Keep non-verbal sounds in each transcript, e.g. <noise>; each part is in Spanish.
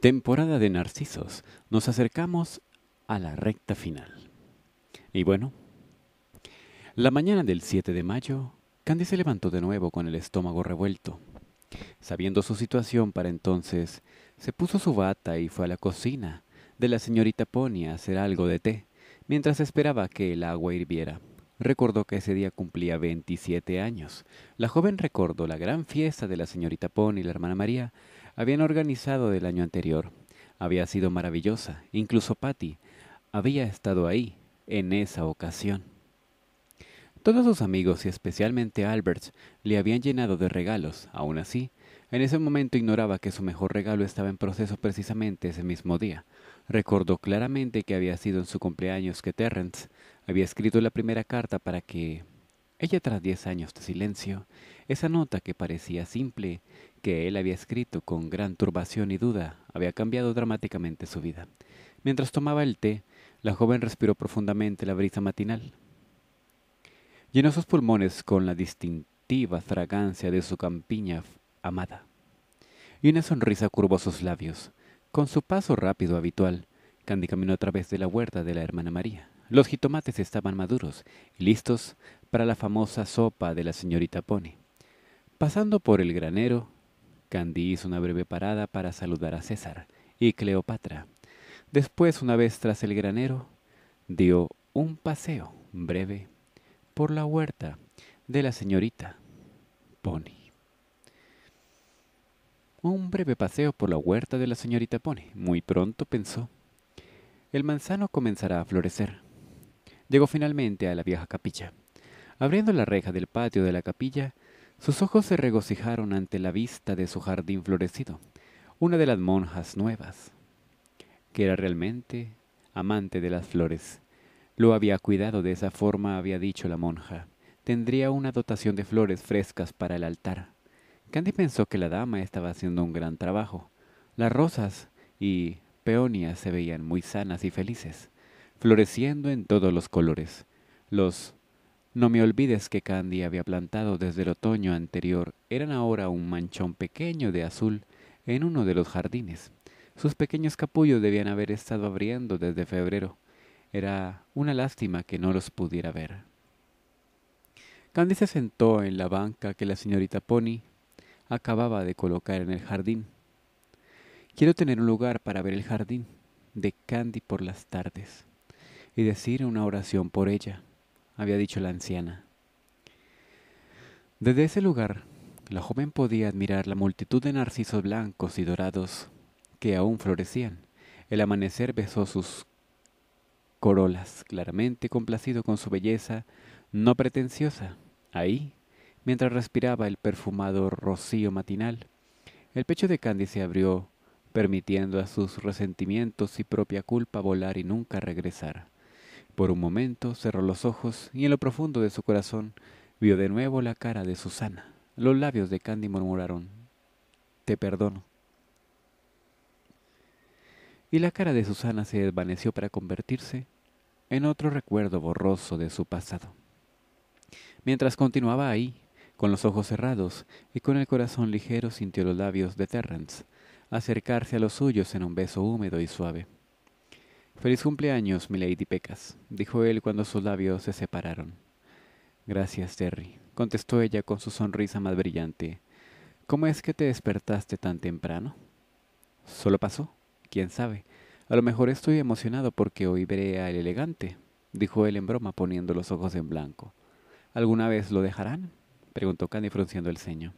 Temporada de Narcisos. Nos acercamos a la recta final. Y bueno, la mañana del 7 de mayo, Candy se levantó de nuevo con el estómago revuelto. Sabiendo su situación para entonces, se puso su bata y fue a la cocina de la señorita Pony a hacer algo de té, mientras esperaba que el agua hirviera. Recordó que ese día cumplía 27 años. La joven recordó la gran fiesta de la señorita Pony y la hermana María, habían organizado del año anterior. Había sido maravillosa, incluso Patty había estado ahí en esa ocasión. Todos sus amigos y especialmente Albert le habían llenado de regalos, aún así, en ese momento ignoraba que su mejor regalo estaba en proceso precisamente ese mismo día. Recordó claramente que había sido en su cumpleaños que Terrence había escrito la primera carta para que ella tras diez años de silencio, esa nota que parecía simple que él había escrito con gran turbación y duda había cambiado dramáticamente su vida. Mientras tomaba el té, la joven respiró profundamente la brisa matinal. Llenó sus pulmones con la distintiva fragancia de su campiña amada. Y una sonrisa curvó sus labios. Con su paso rápido habitual, Candy caminó a través de la huerta de la hermana María. Los jitomates estaban maduros y listos para la famosa sopa de la señorita Pony. Pasando por el granero, Candy hizo una breve parada para saludar a César y Cleopatra. Después, una vez tras el granero, dio un paseo breve por la huerta de la señorita Pony. Un breve paseo por la huerta de la señorita Pony. Muy pronto pensó. El manzano comenzará a florecer. Llegó finalmente a la vieja capilla. Abriendo la reja del patio de la capilla, sus ojos se regocijaron ante la vista de su jardín florecido, una de las monjas nuevas, que era realmente amante de las flores. Lo había cuidado de esa forma, había dicho la monja. Tendría una dotación de flores frescas para el altar. Candy pensó que la dama estaba haciendo un gran trabajo. Las rosas y peonias se veían muy sanas y felices, floreciendo en todos los colores. Los no me olvides que Candy había plantado desde el otoño anterior eran ahora un manchón pequeño de azul en uno de los jardines. Sus pequeños capullos debían haber estado abriendo desde febrero. Era una lástima que no los pudiera ver. Candy se sentó en la banca que la señorita Pony acababa de colocar en el jardín. Quiero tener un lugar para ver el jardín de Candy por las tardes y decir una oración por ella había dicho la anciana. Desde ese lugar, la joven podía admirar la multitud de narcisos blancos y dorados que aún florecían. El amanecer besó sus corolas, claramente complacido con su belleza no pretenciosa. Ahí, mientras respiraba el perfumado rocío matinal, el pecho de Candy se abrió, permitiendo a sus resentimientos y propia culpa volar y nunca regresar. Por un momento cerró los ojos y en lo profundo de su corazón vio de nuevo la cara de Susana. Los labios de Candy murmuraron, Te perdono. Y la cara de Susana se desvaneció para convertirse en otro recuerdo borroso de su pasado. Mientras continuaba ahí, con los ojos cerrados y con el corazón ligero sintió los labios de Terrence acercarse a los suyos en un beso húmedo y suave. Feliz cumpleaños, Milady Pecas, dijo él cuando sus labios se separaron. Gracias, Terry, contestó ella con su sonrisa más brillante. ¿Cómo es que te despertaste tan temprano? Solo pasó, quién sabe. A lo mejor estoy emocionado porque hoy veré al elegante, dijo él en broma poniendo los ojos en blanco. ¿Alguna vez lo dejarán? preguntó Candy frunciendo el ceño.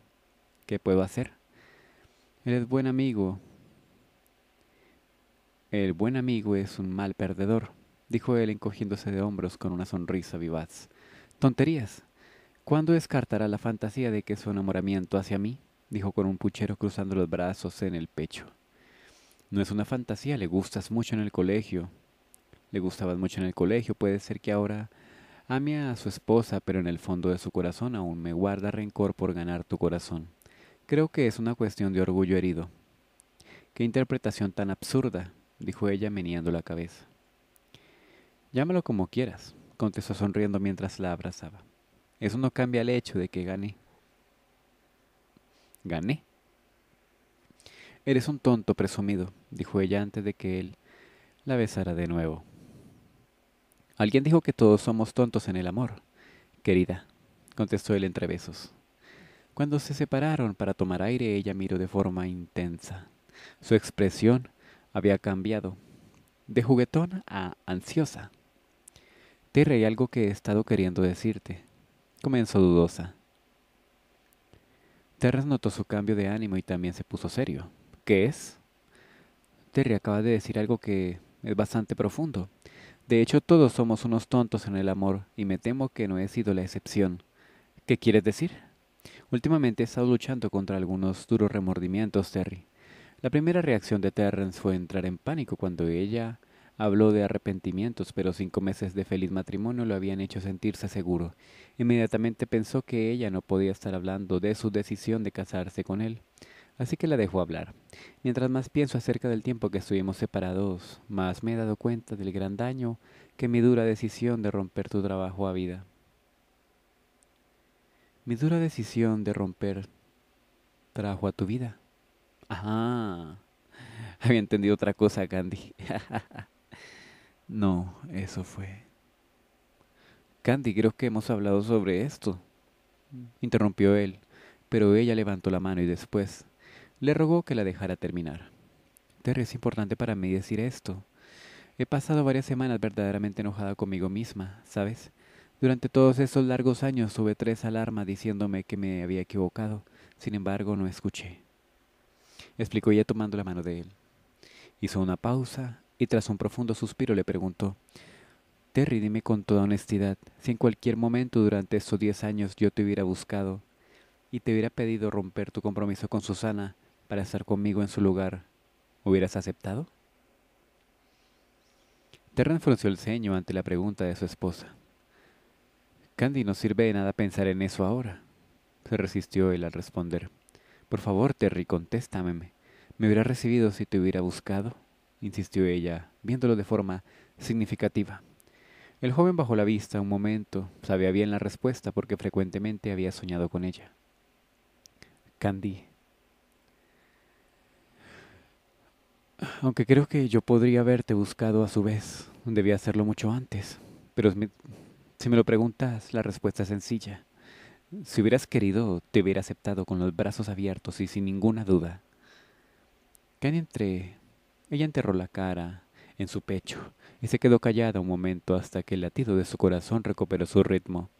¿Qué puedo hacer? Eres buen amigo, el buen amigo es un mal perdedor, dijo él encogiéndose de hombros con una sonrisa vivaz. Tonterías. ¿Cuándo descartará la fantasía de que su enamoramiento hacia mí? dijo con un puchero cruzando los brazos en el pecho. No es una fantasía, le gustas mucho en el colegio. Le gustabas mucho en el colegio, puede ser que ahora ame a su esposa, pero en el fondo de su corazón aún me guarda rencor por ganar tu corazón. Creo que es una cuestión de orgullo herido. Qué interpretación tan absurda dijo ella meneando la cabeza. Llámalo como quieras, contestó sonriendo mientras la abrazaba. Eso no cambia el hecho de que gané. ¿Gané? Eres un tonto presumido, dijo ella antes de que él la besara de nuevo. Alguien dijo que todos somos tontos en el amor, querida, contestó él entre besos. Cuando se separaron para tomar aire, ella miró de forma intensa. Su expresión había cambiado, de juguetón a ansiosa. Terry, hay algo que he estado queriendo decirte, comenzó dudosa. Terry notó su cambio de ánimo y también se puso serio. ¿Qué es? Terry acaba de decir algo que es bastante profundo. De hecho, todos somos unos tontos en el amor y me temo que no he sido la excepción. ¿Qué quieres decir? Últimamente he estado luchando contra algunos duros remordimientos, Terry. La primera reacción de Terrence fue entrar en pánico cuando ella habló de arrepentimientos, pero cinco meses de feliz matrimonio lo habían hecho sentirse seguro. Inmediatamente pensó que ella no podía estar hablando de su decisión de casarse con él. Así que la dejó hablar. Mientras más pienso acerca del tiempo que estuvimos separados, más me he dado cuenta del gran daño que mi dura decisión de romper tu trabajo a vida. Mi dura decisión de romper trajo a tu vida. Ah, había entendido otra cosa, Candy. <laughs> no, eso fue. Candy, creo que hemos hablado sobre esto. Interrumpió él, pero ella levantó la mano y después le rogó que la dejara terminar. Terry, es importante para mí decir esto. He pasado varias semanas verdaderamente enojada conmigo misma, ¿sabes? Durante todos esos largos años tuve tres alarmas diciéndome que me había equivocado. Sin embargo, no escuché explicó ella tomando la mano de él. Hizo una pausa y tras un profundo suspiro le preguntó, Terry, dime con toda honestidad, si en cualquier momento durante estos diez años yo te hubiera buscado y te hubiera pedido romper tu compromiso con Susana para estar conmigo en su lugar, ¿hubieras aceptado? Terry frunció el ceño ante la pregunta de su esposa. Candy, no sirve de nada pensar en eso ahora, se resistió él al responder. Por favor, Terry, contéstame. ¿Me hubiera recibido si te hubiera buscado? insistió ella, viéndolo de forma significativa. El joven bajó la vista un momento, sabía bien la respuesta porque frecuentemente había soñado con ella. Candy. Aunque creo que yo podría haberte buscado a su vez, debía hacerlo mucho antes. Pero si me lo preguntas, la respuesta es sencilla. Si hubieras querido, te hubiera aceptado con los brazos abiertos y sin ninguna duda. Candy entre. Ella enterró la cara en su pecho y se quedó callada un momento hasta que el latido de su corazón recuperó su ritmo.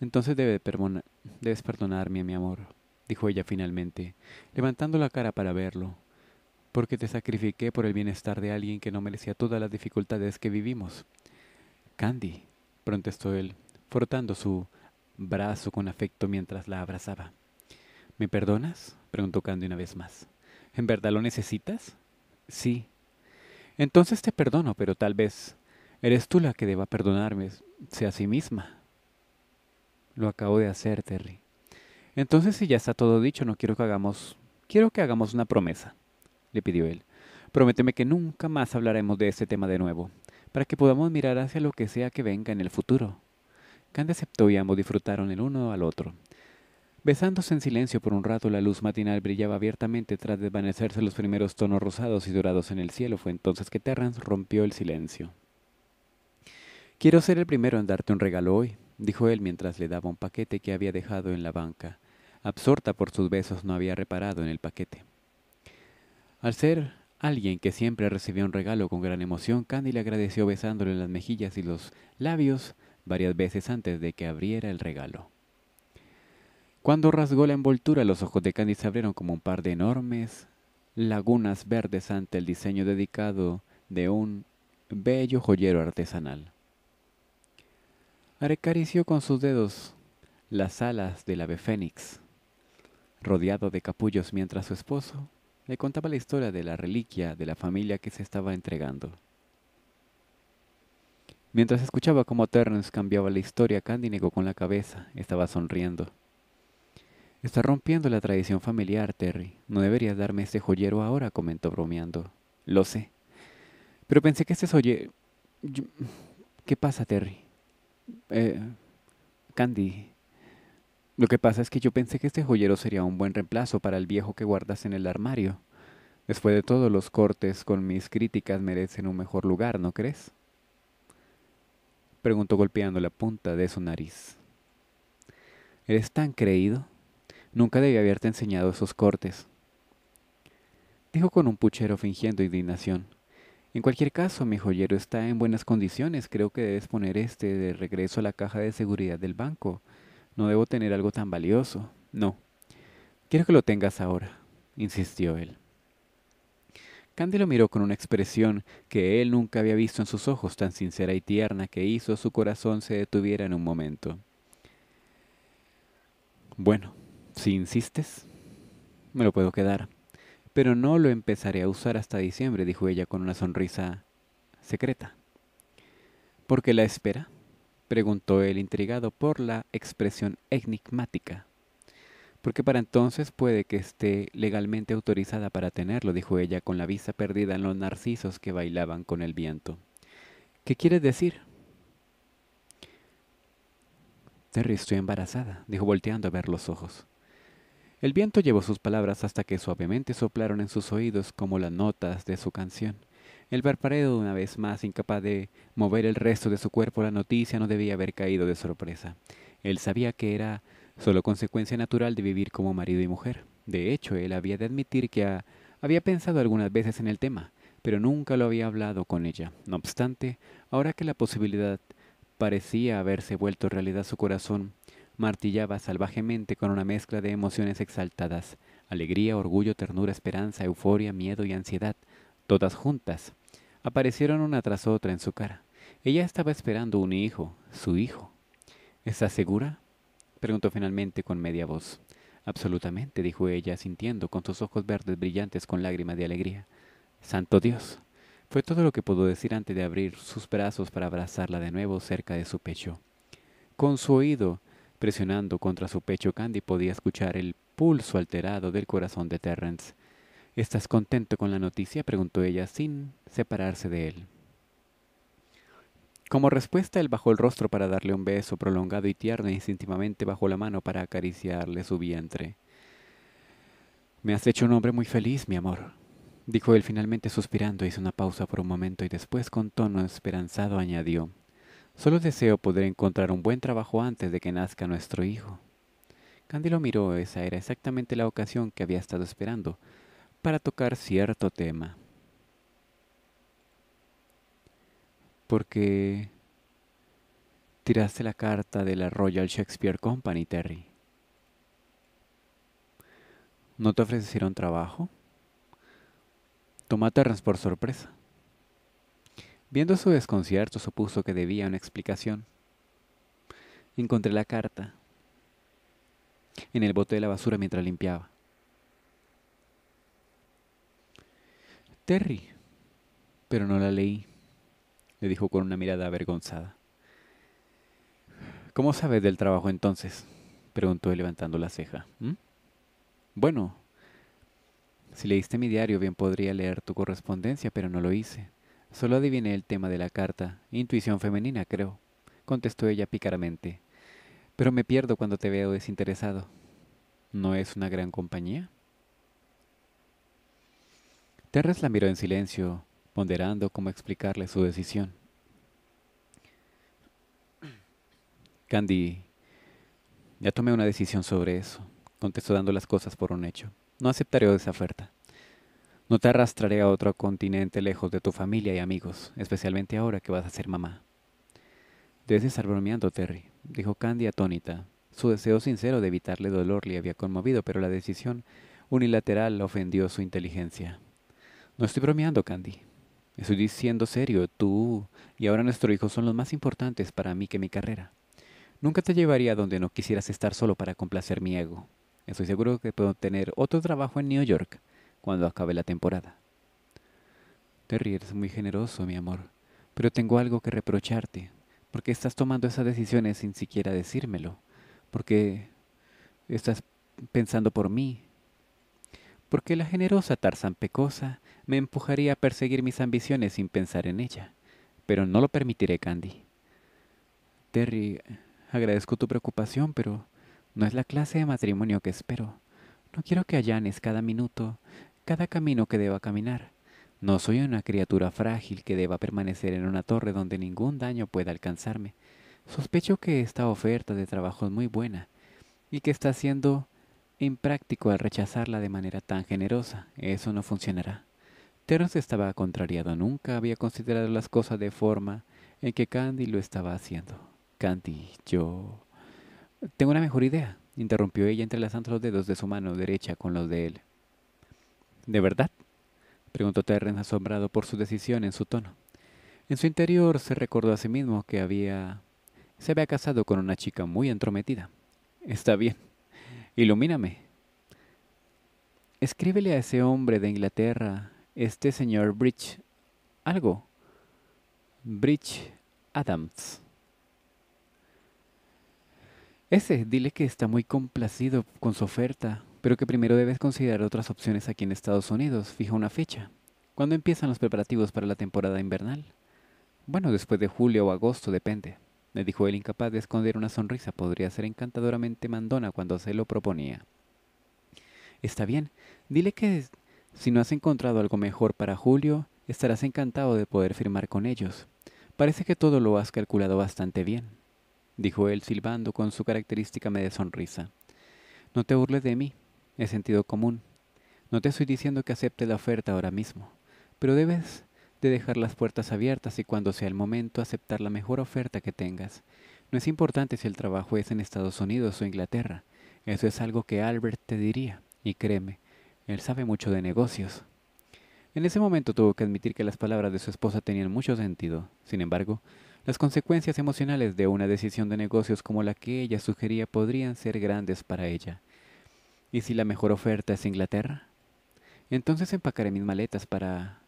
Entonces debes perdonarme, mi amor, dijo ella finalmente, levantando la cara para verlo, porque te sacrifiqué por el bienestar de alguien que no merecía todas las dificultades que vivimos. Candy, protestó él, frotando su brazo con afecto mientras la abrazaba. ¿Me perdonas? preguntó Candy una vez más. ¿En verdad lo necesitas? Sí. Entonces te perdono, pero tal vez eres tú la que deba perdonarme, sea sí misma. Lo acabo de hacer, Terry. Entonces, si ya está todo dicho, no quiero que hagamos. Quiero que hagamos una promesa, le pidió él. Prométeme que nunca más hablaremos de este tema de nuevo, para que podamos mirar hacia lo que sea que venga en el futuro. Candy aceptó y ambos disfrutaron el uno al otro. Besándose en silencio por un rato, la luz matinal brillaba abiertamente tras desvanecerse los primeros tonos rosados y dorados en el cielo. Fue entonces que Terrance rompió el silencio. Quiero ser el primero en darte un regalo hoy, dijo él mientras le daba un paquete que había dejado en la banca. Absorta por sus besos no había reparado en el paquete. Al ser alguien que siempre recibía un regalo con gran emoción, Candy le agradeció besándole las mejillas y los labios varias veces antes de que abriera el regalo. Cuando rasgó la envoltura, los ojos de Candy se abrieron como un par de enormes lagunas verdes ante el diseño dedicado de un bello joyero artesanal. Arecarició con sus dedos las alas del ave fénix, rodeado de capullos mientras su esposo le contaba la historia de la reliquia de la familia que se estaba entregando. Mientras escuchaba cómo Ternes cambiaba la historia, Candy negó con la cabeza. Estaba sonriendo. Está rompiendo la tradición familiar, Terry. No deberías darme este joyero ahora, comentó bromeando. Lo sé. Pero pensé que este joyero... ¿Qué pasa, Terry? Eh, Candy. Lo que pasa es que yo pensé que este joyero sería un buen reemplazo para el viejo que guardas en el armario. Después de todos los cortes con mis críticas merecen un mejor lugar, ¿no crees? preguntó golpeando la punta de su nariz. ¿Eres tan creído? Nunca debí haberte enseñado esos cortes. Dijo con un puchero fingiendo indignación. En cualquier caso, mi joyero está en buenas condiciones. Creo que debes poner este de regreso a la caja de seguridad del banco. No debo tener algo tan valioso. No. Quiero que lo tengas ahora, insistió él. Candy lo miró con una expresión que él nunca había visto en sus ojos tan sincera y tierna que hizo su corazón se detuviera en un momento. Bueno, si insistes, me lo puedo quedar. Pero no lo empezaré a usar hasta diciembre, dijo ella con una sonrisa secreta. ¿Por qué la espera? preguntó él intrigado por la expresión enigmática porque para entonces puede que esté legalmente autorizada para tenerlo, dijo ella con la vista perdida en los narcisos que bailaban con el viento. ¿Qué quieres decir? Terry, estoy embarazada, dijo volteando a ver los ojos. El viento llevó sus palabras hasta que suavemente soplaron en sus oídos como las notas de su canción. El barparedo, una vez más, incapaz de mover el resto de su cuerpo, la noticia no debía haber caído de sorpresa. Él sabía que era solo consecuencia natural de vivir como marido y mujer. De hecho, él había de admitir que había pensado algunas veces en el tema, pero nunca lo había hablado con ella. No obstante, ahora que la posibilidad parecía haberse vuelto realidad su corazón, martillaba salvajemente con una mezcla de emociones exaltadas, alegría, orgullo, ternura, esperanza, euforia, miedo y ansiedad, todas juntas, aparecieron una tras otra en su cara. Ella estaba esperando un hijo, su hijo. ¿Estás segura? preguntó finalmente con media voz. Absolutamente, dijo ella, sintiendo con sus ojos verdes brillantes con lágrimas de alegría. Santo Dios. Fue todo lo que pudo decir antes de abrir sus brazos para abrazarla de nuevo cerca de su pecho. Con su oído, presionando contra su pecho, Candy podía escuchar el pulso alterado del corazón de Terrence. ¿Estás contento con la noticia? preguntó ella sin separarse de él. Como respuesta, él bajó el rostro para darle un beso prolongado y tierno e instintivamente bajó la mano para acariciarle su vientre. Me has hecho un hombre muy feliz, mi amor, dijo él finalmente suspirando, hizo una pausa por un momento y después con tono esperanzado añadió, Solo deseo poder encontrar un buen trabajo antes de que nazca nuestro hijo. Candy miró, esa era exactamente la ocasión que había estado esperando, para tocar cierto tema. porque tiraste la carta de la Royal Shakespeare Company, Terry. ¿No te ofrecieron trabajo? Tomó a Terrence por sorpresa. Viendo su desconcierto, supuso que debía una explicación. Encontré la carta en el bote de la basura mientras limpiaba. Terry, pero no la leí le dijo con una mirada avergonzada. ¿Cómo sabes del trabajo entonces? preguntó levantando la ceja. ¿Mm? Bueno, si leíste mi diario bien podría leer tu correspondencia, pero no lo hice. Solo adiviné el tema de la carta, intuición femenina, creo, contestó ella pícaramente. Pero me pierdo cuando te veo desinteresado. ¿No es una gran compañía? Terres la miró en silencio, ponderando cómo explicarle su decisión. Candy, ya tomé una decisión sobre eso, contestó dando las cosas por un hecho. No aceptaré esa oferta. No te arrastraré a otro continente lejos de tu familia y amigos, especialmente ahora que vas a ser mamá. Debes estar bromeando, Terry, dijo Candy atónita. Su deseo sincero de evitarle dolor le había conmovido, pero la decisión unilateral ofendió su inteligencia. No estoy bromeando, Candy. Estoy diciendo serio, tú y ahora nuestro hijo son los más importantes para mí que mi carrera. Nunca te llevaría donde no quisieras estar solo para complacer mi ego. Estoy seguro que puedo tener otro trabajo en New York cuando acabe la temporada. Terry, eres muy generoso, mi amor, pero tengo algo que reprocharte. porque estás tomando esas decisiones sin siquiera decírmelo? porque estás pensando por mí? porque la generosa Tarzan Pecosa me empujaría a perseguir mis ambiciones sin pensar en ella. Pero no lo permitiré, Candy. Terry, agradezco tu preocupación, pero no es la clase de matrimonio que espero. No quiero que allanes cada minuto, cada camino que deba caminar. No soy una criatura frágil que deba permanecer en una torre donde ningún daño pueda alcanzarme. Sospecho que esta oferta de trabajo es muy buena y que está siendo impráctico al rechazarla de manera tan generosa. Eso no funcionará. Terence estaba contrariado, nunca había considerado las cosas de forma en que Candy lo estaba haciendo. Candy, yo... Tengo una mejor idea, interrumpió ella entrelazando los dedos de su mano derecha con los de él. ¿De verdad? preguntó Terrence asombrado por su decisión en su tono. En su interior se recordó a sí mismo que había se había casado con una chica muy entrometida. Está bien. Ilumíname. Escríbele a ese hombre de Inglaterra este señor Bridge algo. Bridge Adams. Ese, dile que está muy complacido con su oferta, pero que primero debes considerar otras opciones aquí en Estados Unidos. Fija una fecha. ¿Cuándo empiezan los preparativos para la temporada invernal? Bueno, después de julio o agosto, depende, le dijo él incapaz de esconder una sonrisa. Podría ser encantadoramente mandona cuando se lo proponía. Está bien, dile que si no has encontrado algo mejor para julio, estarás encantado de poder firmar con ellos. Parece que todo lo has calculado bastante bien, dijo él silbando con su característica media sonrisa. No te burles de mí, es sentido común. No te estoy diciendo que acepte la oferta ahora mismo, pero debes de dejar las puertas abiertas y cuando sea el momento aceptar la mejor oferta que tengas. No es importante si el trabajo es en Estados Unidos o Inglaterra. Eso es algo que Albert te diría, y créeme, él sabe mucho de negocios. En ese momento tuvo que admitir que las palabras de su esposa tenían mucho sentido. Sin embargo, las consecuencias emocionales de una decisión de negocios como la que ella sugería podrían ser grandes para ella. ¿Y si la mejor oferta es Inglaterra? Entonces empacaré mis maletas para...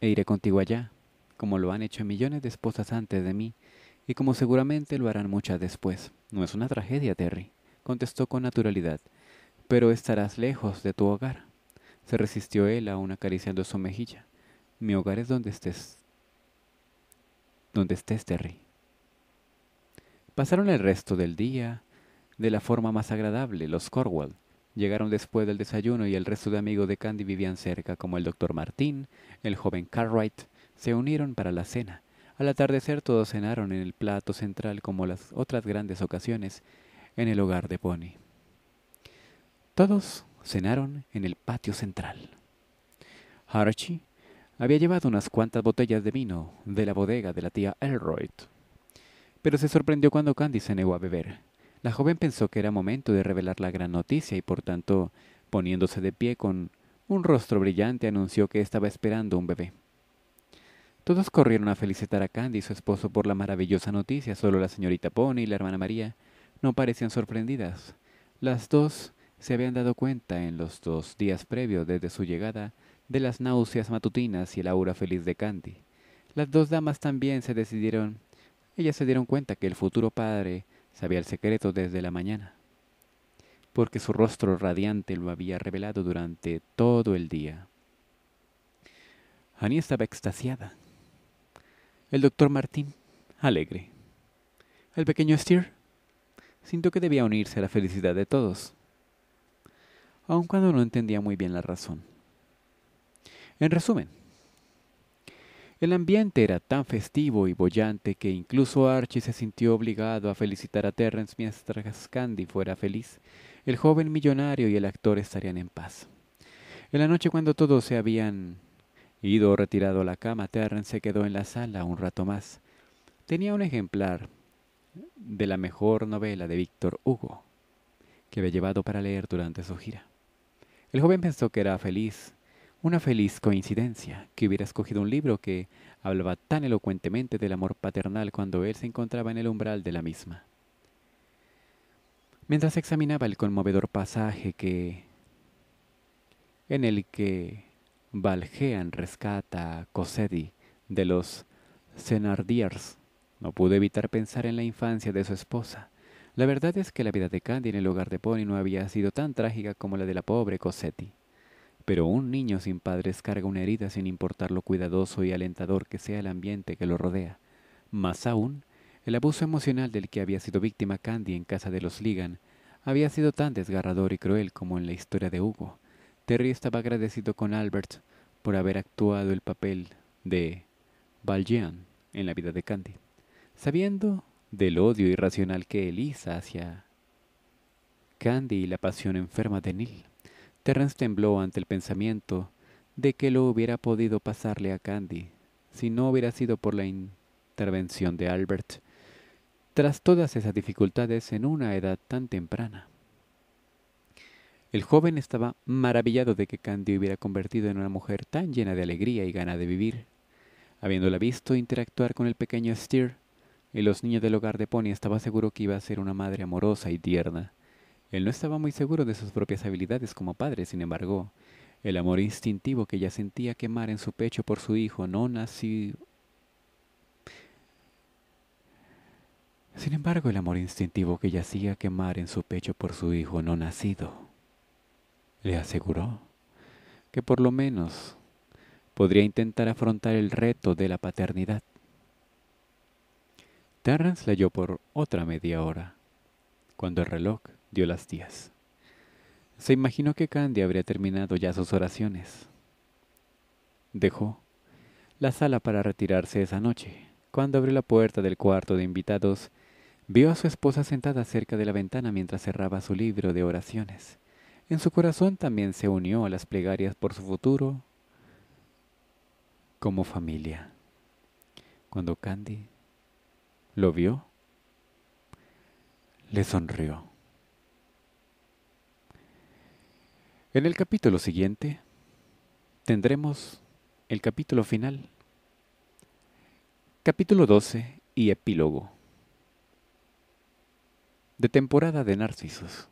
e iré contigo allá, como lo han hecho millones de esposas antes de mí, y como seguramente lo harán muchas después. No es una tragedia, Terry, contestó con naturalidad pero estarás lejos de tu hogar. Se resistió él aún acariciando su mejilla. Mi hogar es donde estés. Donde estés, Terry. Pasaron el resto del día de la forma más agradable. Los Corwell llegaron después del desayuno y el resto de amigos de Candy vivían cerca, como el doctor Martín, el joven Cartwright, se unieron para la cena. Al atardecer todos cenaron en el plato central como las otras grandes ocasiones en el hogar de Pony. Todos cenaron en el patio central. Archie había llevado unas cuantas botellas de vino de la bodega de la tía Elroyd, pero se sorprendió cuando Candy se negó a beber. La joven pensó que era momento de revelar la gran noticia y por tanto, poniéndose de pie con un rostro brillante, anunció que estaba esperando un bebé. Todos corrieron a felicitar a Candy y su esposo por la maravillosa noticia. Solo la señorita Pony y la hermana María no parecían sorprendidas. Las dos se habían dado cuenta en los dos días previos desde su llegada de las náuseas matutinas y el aura feliz de Candy. Las dos damas también se decidieron, ellas se dieron cuenta que el futuro padre sabía el secreto desde la mañana, porque su rostro radiante lo había revelado durante todo el día. Annie estaba extasiada. El doctor Martín, alegre. El pequeño Steer sintió que debía unirse a la felicidad de todos aun cuando no entendía muy bien la razón. En resumen, el ambiente era tan festivo y bollante que incluso Archie se sintió obligado a felicitar a Terrence mientras Candy fuera feliz. El joven millonario y el actor estarían en paz. En la noche cuando todos se habían ido retirado a la cama, Terrence se quedó en la sala un rato más. Tenía un ejemplar de la mejor novela de Víctor Hugo que había llevado para leer durante su gira. El joven pensó que era feliz, una feliz coincidencia, que hubiera escogido un libro que hablaba tan elocuentemente del amor paternal cuando él se encontraba en el umbral de la misma. Mientras examinaba el conmovedor pasaje que en el que Valjean rescata a Cosedi de los Senardiers, no pudo evitar pensar en la infancia de su esposa, la verdad es que la vida de Candy en el hogar de Pony no había sido tan trágica como la de la pobre Cosetti. Pero un niño sin padres carga una herida sin importar lo cuidadoso y alentador que sea el ambiente que lo rodea. Más aún, el abuso emocional del que había sido víctima Candy en casa de los Ligan había sido tan desgarrador y cruel como en la historia de Hugo. Terry estaba agradecido con Albert por haber actuado el papel de Valjean en la vida de Candy, sabiendo del odio irracional que Elisa hacia Candy y la pasión enferma de Neil. Terrence tembló ante el pensamiento de que lo hubiera podido pasarle a Candy si no hubiera sido por la intervención de Albert, tras todas esas dificultades en una edad tan temprana. El joven estaba maravillado de que Candy hubiera convertido en una mujer tan llena de alegría y gana de vivir. Habiéndola visto interactuar con el pequeño Steer, y los niños del hogar de Pony estaba seguro que iba a ser una madre amorosa y tierna. Él no estaba muy seguro de sus propias habilidades como padre, sin embargo, el amor instintivo que ella sentía quemar en su pecho por su hijo no nacido. Sin embargo, el amor instintivo que hacía quemar en su pecho por su hijo no nacido, le aseguró que por lo menos podría intentar afrontar el reto de la paternidad. Terrence leyó por otra media hora, cuando el reloj dio las diez. Se imaginó que Candy habría terminado ya sus oraciones. Dejó la sala para retirarse esa noche. Cuando abrió la puerta del cuarto de invitados, vio a su esposa sentada cerca de la ventana mientras cerraba su libro de oraciones. En su corazón también se unió a las plegarias por su futuro como familia. Cuando Candy lo vio, le sonrió. En el capítulo siguiente tendremos el capítulo final, capítulo 12 y epílogo de temporada de Narcisos.